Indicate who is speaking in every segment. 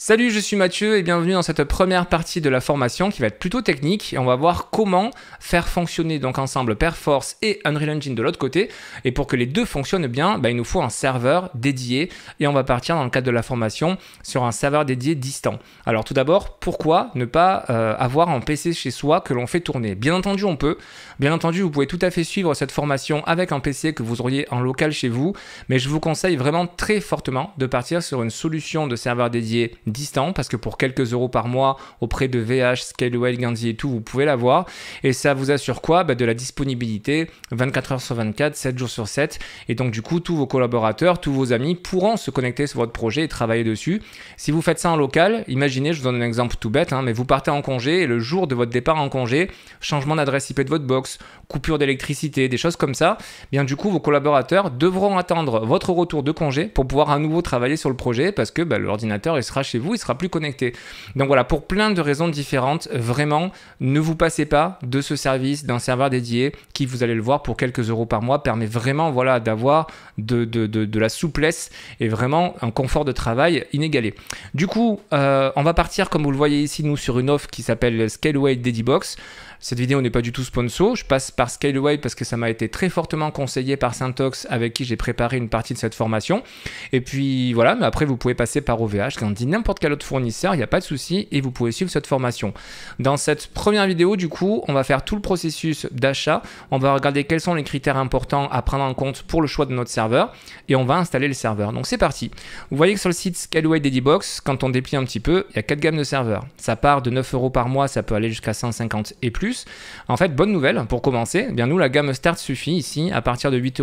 Speaker 1: Salut, je suis Mathieu et bienvenue dans cette première partie de la formation qui va être plutôt technique et on va voir comment faire fonctionner donc ensemble Perforce et Unreal Engine de l'autre côté. Et pour que les deux fonctionnent bien, bah, il nous faut un serveur dédié et on va partir dans le cadre de la formation sur un serveur dédié distant. Alors tout d'abord, pourquoi ne pas euh, avoir un PC chez soi que l'on fait tourner Bien entendu, on peut. Bien entendu, vous pouvez tout à fait suivre cette formation avec un PC que vous auriez en local chez vous, mais je vous conseille vraiment très fortement de partir sur une solution de serveur dédié distant parce que pour quelques euros par mois auprès de VH, Scalewell, Ganzi et tout, vous pouvez l'avoir. Et ça vous assure quoi bah, De la disponibilité 24 heures sur 24, 7 jours sur 7. Et donc du coup, tous vos collaborateurs, tous vos amis pourront se connecter sur votre projet et travailler dessus. Si vous faites ça en local, imaginez, je vous donne un exemple tout bête, hein, mais vous partez en congé et le jour de votre départ en congé, changement d'adresse IP de votre box, coupure d'électricité, des choses comme ça, eh bien du coup, vos collaborateurs devront attendre votre retour de congé pour pouvoir à nouveau travailler sur le projet parce que bah, l'ordinateur, il sera chez vous, il sera plus connecté. Donc voilà, pour plein de raisons différentes, vraiment, ne vous passez pas de ce service, d'un serveur dédié qui, vous allez le voir, pour quelques euros par mois, permet vraiment voilà, d'avoir de, la souplesse et vraiment un confort de travail inégalé. Du coup, euh, on va partir, comme vous le voyez ici, nous, sur une offre qui s'appelle Scaleway Dedibox. Cette vidéo n'est pas du tout sponsor. Je passe par Scaleway parce que ça m'a été très fortement conseillé par Syntox avec qui j'ai préparé une partie de cette formation. Et puis voilà, mais après vous pouvez passer par OVH qui en dit n'importe quel autre fournisseur, il n'y a pas de souci et vous pouvez suivre cette formation. Dans cette première vidéo, du coup, on va faire tout le processus d'achat. On va regarder quels sont les critères importants à prendre en compte pour le choix de notre serveur et on va installer le serveur. Donc c'est parti. Vous voyez que sur le site Scaleway DediBox quand on déplie un petit peu, il y a quatre gammes de serveurs. Ça part de 9 euros par mois, ça peut aller jusqu'à 150 et plus. En fait, bonne nouvelle pour commencer, eh bien nous la gamme Start suffit ici à partir de 8,99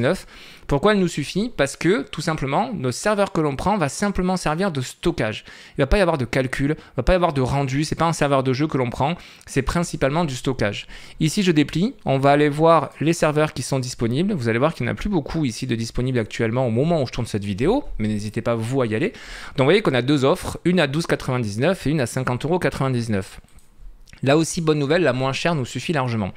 Speaker 1: euros. Pourquoi elle nous suffit Parce que tout simplement, nos serveurs que l'on prend va simplement servir de stock. Il va pas y avoir de calcul, il ne va pas y avoir de rendu, c'est pas un serveur de jeu que l'on prend, c'est principalement du stockage. Ici, je déplie, on va aller voir les serveurs qui sont disponibles. Vous allez voir qu'il n'y en a plus beaucoup ici de disponibles actuellement au moment où je tourne cette vidéo, mais n'hésitez pas vous à y aller. Donc vous voyez qu'on a deux offres, une à 12,99 et une à 50,99 Là aussi, bonne nouvelle, la moins chère nous suffit largement.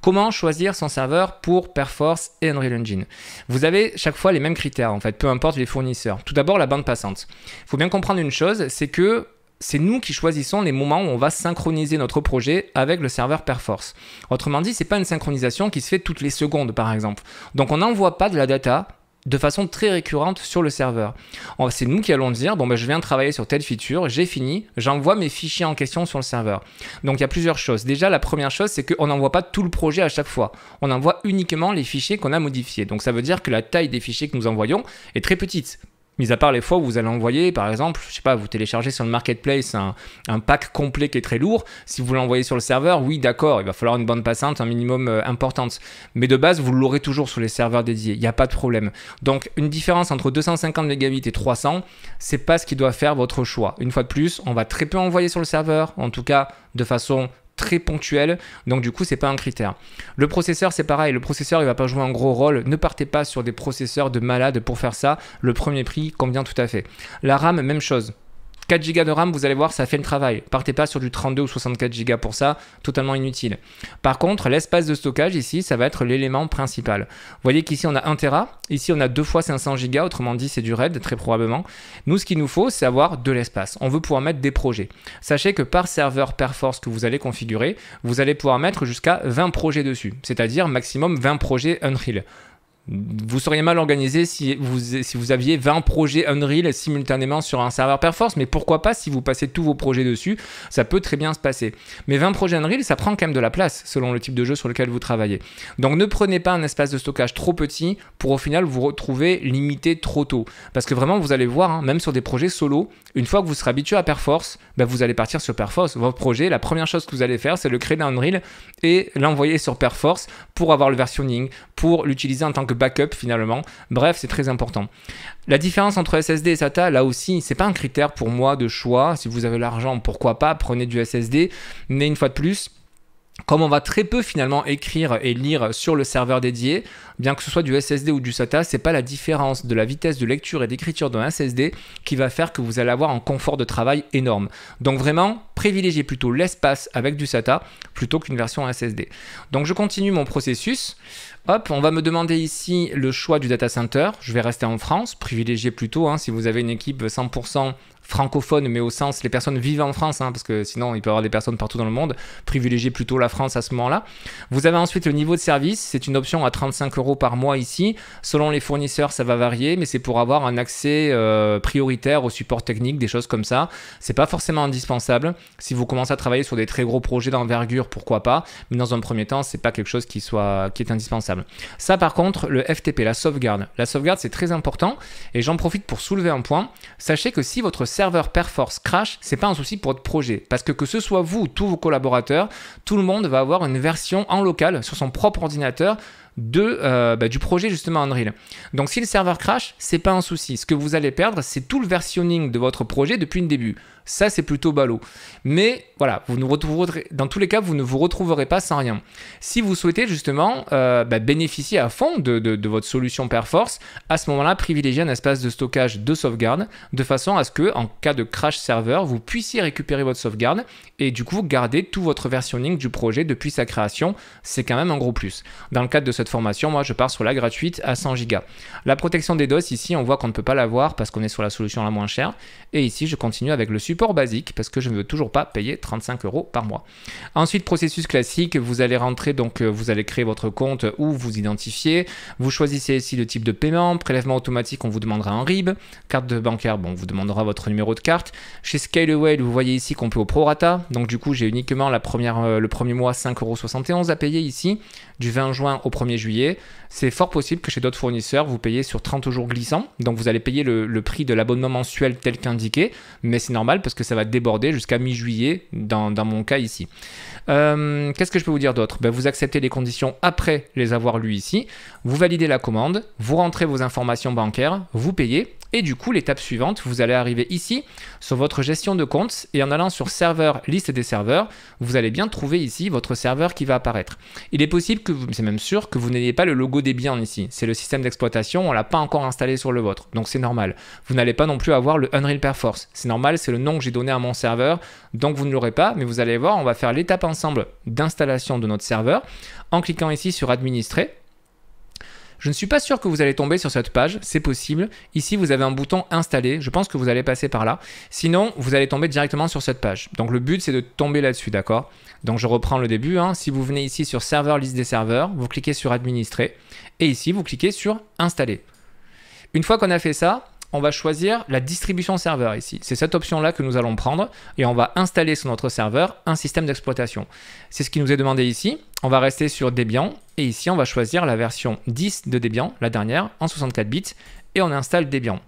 Speaker 1: Comment choisir son serveur pour Perforce et Unreal Engine Vous avez chaque fois les mêmes critères, en fait, peu importe les fournisseurs. Tout d'abord, la bande passante. Il faut bien comprendre une chose, c'est que c'est nous qui choisissons les moments où on va synchroniser notre projet avec le serveur Perforce. Autrement dit, ce n'est pas une synchronisation qui se fait toutes les secondes, par exemple. Donc on n'envoie pas de la data de façon très récurrente sur le serveur. Oh, c'est nous qui allons dire, bon, ben, je viens de travailler sur telle feature, j'ai fini, j'envoie mes fichiers en question sur le serveur. Donc il y a plusieurs choses. Déjà, la première chose, c'est qu'on n'envoie pas tout le projet à chaque fois. On envoie uniquement les fichiers qu'on a modifiés. Donc ça veut dire que la taille des fichiers que nous envoyons est très petite. Mis à part les fois où vous allez envoyer, par exemple, je sais pas, vous téléchargez sur le marketplace un, pack complet qui est très lourd. Si vous l'envoyez sur le serveur, oui, d'accord, il va falloir une bande passante, un minimum euh, importante. Mais de base, vous l'aurez toujours sur les serveurs dédiés. Il n'y a pas de problème. Donc, une différence entre 250 mégabits et 300, c'est pas ce qui doit faire votre choix. Une fois de plus, on va très peu envoyer sur le serveur, en tout cas de façon très ponctuel. Donc du coup, c'est pas un critère. Le processeur, c'est pareil. Le processeur, il va pas jouer un gros rôle. Ne partez pas sur des processeurs de malade pour faire ça. Le premier prix convient tout à fait. La RAM, même chose. 4 Go de RAM, vous allez voir, ça fait le travail. Partez pas sur du 32 ou 64 Go pour ça, totalement inutile. Par contre, l'espace de stockage ici, ça va être l'élément principal. Vous voyez qu'ici on a 1 Tera, ici on a 2 fois 500 Go, autrement dit c'est du RAID très probablement. Nous ce qu'il nous faut, c'est avoir de l'espace. On veut pouvoir mettre des projets. Sachez que par serveur Perforce que vous allez configurer, vous allez pouvoir mettre jusqu'à 20 projets dessus, c'est-à-dire maximum 20 projets Unreal. Vous seriez mal organisé si vous, si vous aviez 20 projets Unreal simultanément sur un serveur Perforce, mais pourquoi pas si vous passez tous vos projets dessus, ça peut très bien se passer. Mais 20 projets Unreal, ça prend quand même de la place selon le type de jeu sur lequel vous travaillez. Donc ne prenez pas un espace de stockage trop petit pour au final vous retrouver limité trop tôt. Parce que vraiment, vous allez voir, hein, même sur des projets solo, une fois que vous serez habitué à Perforce, ben, vous allez partir sur Perforce. Votre projet, la première chose que vous allez faire, c'est le créer d'un Unreal et l'envoyer sur Perforce pour avoir le versionning, pour l'utiliser en tant que backup finalement. Bref, c'est très important. La différence entre SSD et SATA, là aussi, c'est pas un critère pour moi de choix. Si vous avez l'argent, pourquoi pas, prenez du SSD. Mais une fois de plus, comme on va très peu finalement écrire et lire sur le serveur dédié, bien que ce soit du SSD ou du SATA, ce n'est pas la différence de la vitesse de lecture et d'écriture d'un SSD qui va faire que vous allez avoir un confort de travail énorme. Donc vraiment, privilégiez plutôt l'espace avec du SATA plutôt qu'une version SSD. Donc je continue mon processus. Hop, on va me demander ici le choix du data center. Je vais rester en France, privilégiez plutôt hein, si vous avez une équipe 100% Francophone, mais au sens les personnes vivant en France, hein, parce que sinon il peut y avoir des personnes partout dans le monde, privilégiez plutôt la France à ce moment-là. Vous avez ensuite le niveau de service, c'est une option à 35 euros par mois ici. Selon les fournisseurs, ça va varier, mais c'est pour avoir un accès euh, prioritaire au support technique, des choses comme ça. C'est pas forcément indispensable. Si vous commencez à travailler sur des très gros projets d'envergure, pourquoi pas, mais dans un premier temps, c'est pas quelque chose qui, soit, qui est indispensable. Ça, par contre, le FTP, la sauvegarde. La sauvegarde, c'est très important, et j'en profite pour soulever un point. Sachez que si votre serveur Perforce crash, c'est pas un souci pour votre projet. Parce que que ce soit vous ou tous vos collaborateurs, tout le monde va avoir une version en local sur son propre ordinateur euh, bah, du projet justement Unreal. Donc si le serveur crash, c'est pas un souci. Ce que vous allez perdre, c'est tout le versionning de votre projet depuis le début. Ça, c'est plutôt ballot. Mais voilà, vous ne retrouverez, dans tous les cas, vous ne vous retrouverez pas sans rien. Si vous souhaitez justement euh, bah, bénéficier à fond de, votre solution Perforce, à ce moment-là, privilégiez un espace de stockage de sauvegarde de façon à ce que, en cas de crash serveur, vous puissiez récupérer votre sauvegarde et du coup garder tout votre versionning du projet depuis sa création. C'est quand même un gros plus. Dans le cadre de cette formation, moi je pars sur la gratuite à 100 Go. La protection des DOS, ici, on voit qu'on ne peut pas l'avoir parce qu'on est sur la solution la moins chère. Et ici, je continue avec le support basique parce que je ne veux toujours pas payer 35 euros par mois. Ensuite, processus classique, vous allez rentrer, donc euh, vous allez créer votre compte ou vous identifier. Vous choisissez ici le type de paiement, prélèvement automatique, on vous demandera en RIB, carte de bancaire, bon, on vous demandera votre numéro de carte. Chez Scaleway, vous voyez ici qu'on peut au prorata, donc du coup, j'ai uniquement la première, euh, le premier mois 5,71 euros à payer ici, du 20 juin au 1er juillet, c'est fort possible que chez d'autres fournisseurs, vous payez sur 30 jours glissants. Donc vous allez payer le, prix de l'abonnement mensuel tel qu'indiqué, mais c'est normal parce que ça va déborder jusqu'à mi-juillet dans, mon cas ici. Euh, qu'est-ce que je peux vous dire d'autre ben, Vous acceptez les conditions après les avoir lues ici, vous validez la commande, vous rentrez vos informations bancaires, vous payez, et du coup, l'étape suivante, vous allez arriver ici sur votre gestion de compte et en allant sur serveur, liste des serveurs, vous allez bien trouver ici votre serveur qui va apparaître. Il est possible que vous, c'est même sûr, que vous n'ayez pas le logo des biens ici. C'est le système d'exploitation, on l'a pas encore installé sur le vôtre, donc c'est normal. Vous n'allez pas non plus avoir le Unreal Perforce. C'est normal, c'est le nom que j'ai donné à mon serveur, donc vous ne l'aurez pas, mais vous allez voir, on va faire l'étape ensemble d'installation de notre serveur en cliquant ici sur administrer je ne suis pas sûr que vous allez tomber sur cette page, c'est possible. Ici, vous avez un bouton Installer ». je pense que vous allez passer par là. Sinon, vous allez tomber directement sur cette page. Donc le but, c'est de tomber là-dessus, d'accord Donc je reprends le début. Hein. Si vous venez ici sur serveur, liste des serveurs, vous cliquez sur administrer. Et ici, vous cliquez sur installer. Une fois qu'on a fait ça, on va choisir la distribution serveur ici. C'est cette option-là que nous allons prendre et on va installer sur notre serveur un système d'exploitation. C'est ce qui nous est demandé ici. On va rester sur Debian et ici on va choisir la version 10 de Debian, la dernière, en 64 bits et on installe Debian.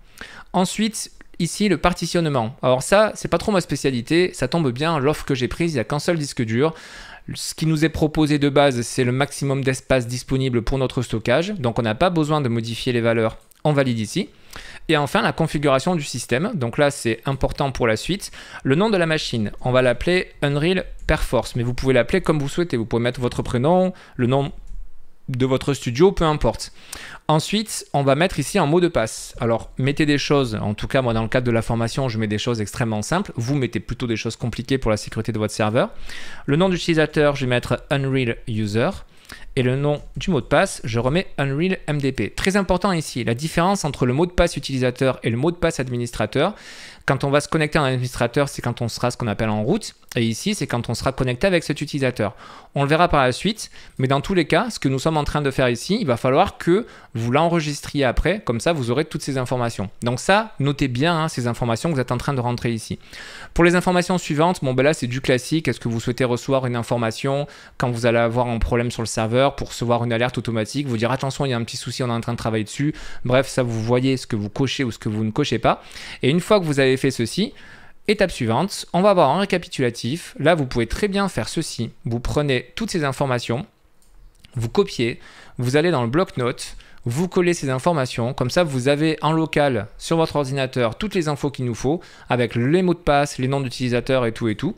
Speaker 1: Ensuite, ici le partitionnement. Alors ça, c'est pas trop ma spécialité, ça tombe bien, l'offre que j'ai prise, il n'y a qu'un seul disque dur. Ce qui nous est proposé de base, c'est le maximum d'espace disponible pour notre stockage, donc on n'a pas besoin de modifier les valeurs on valide ici. Et enfin, la configuration du système. Donc là, c'est important pour la suite. Le nom de la machine, on va l'appeler Unreal Perforce, mais vous pouvez l'appeler comme vous souhaitez. Vous pouvez mettre votre prénom, le nom de votre studio, peu importe. Ensuite, on va mettre ici un mot de passe. Alors, mettez des choses, en tout cas, moi, dans le cadre de la formation, je mets des choses extrêmement simples. Vous mettez plutôt des choses compliquées pour la sécurité de votre serveur. Le nom d'utilisateur, je vais mettre Unreal User et le nom du mot de passe, je remets Unreal MDP. Très important ici, la différence entre le mot de passe utilisateur et le mot de passe administrateur. Quand on va se connecter en administrateur, c'est quand on sera ce qu'on appelle en route. Et ici, c'est quand on sera connecté avec cet utilisateur. On le verra par la suite, mais dans tous les cas, ce que nous sommes en train de faire ici, il va falloir que vous l'enregistriez après, comme ça vous aurez toutes ces informations. Donc ça, notez bien hein, ces informations que vous êtes en train de rentrer ici. Pour les informations suivantes, bon ben là c'est du classique, est-ce que vous souhaitez recevoir une information quand vous allez avoir un problème sur le serveur pour recevoir une alerte automatique, vous dire attention il y a un petit souci, on est en train de travailler dessus, bref ça vous voyez ce que vous cochez ou ce que vous ne cochez pas. Et une fois que vous avez fait ceci, Étape suivante, on va avoir un récapitulatif. Là, vous pouvez très bien faire ceci. Vous prenez toutes ces informations, vous copiez, vous allez dans le bloc-notes, vous collez ces informations, comme ça vous avez en local sur votre ordinateur toutes les infos qu'il nous faut, avec les mots de passe, les noms d'utilisateurs et tout et tout.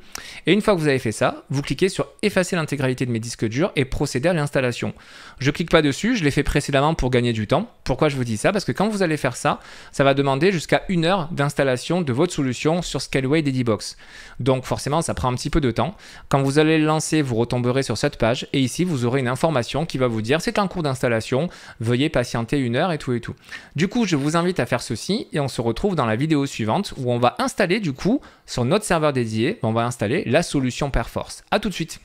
Speaker 1: Et une fois que vous avez fait ça, vous cliquez sur effacer l'intégralité de mes disques durs et procéder à l'installation. Je clique pas dessus, je l'ai fait précédemment pour gagner du temps. Pourquoi je vous dis ça Parce que quand vous allez faire ça, ça va demander jusqu'à une heure d'installation de votre solution sur Scaleway Dedibox. Donc forcément, ça prend un petit peu de temps. Quand vous allez le lancer, vous retomberez sur cette page et ici, vous aurez une information qui va vous dire c'est un cours d'installation, veuillez patienter une heure et tout et tout. Du coup, je vous invite à faire ceci et on se retrouve dans la vidéo suivante où on va installer du coup sur notre serveur dédié, on va installer la solution Perforce. A tout de suite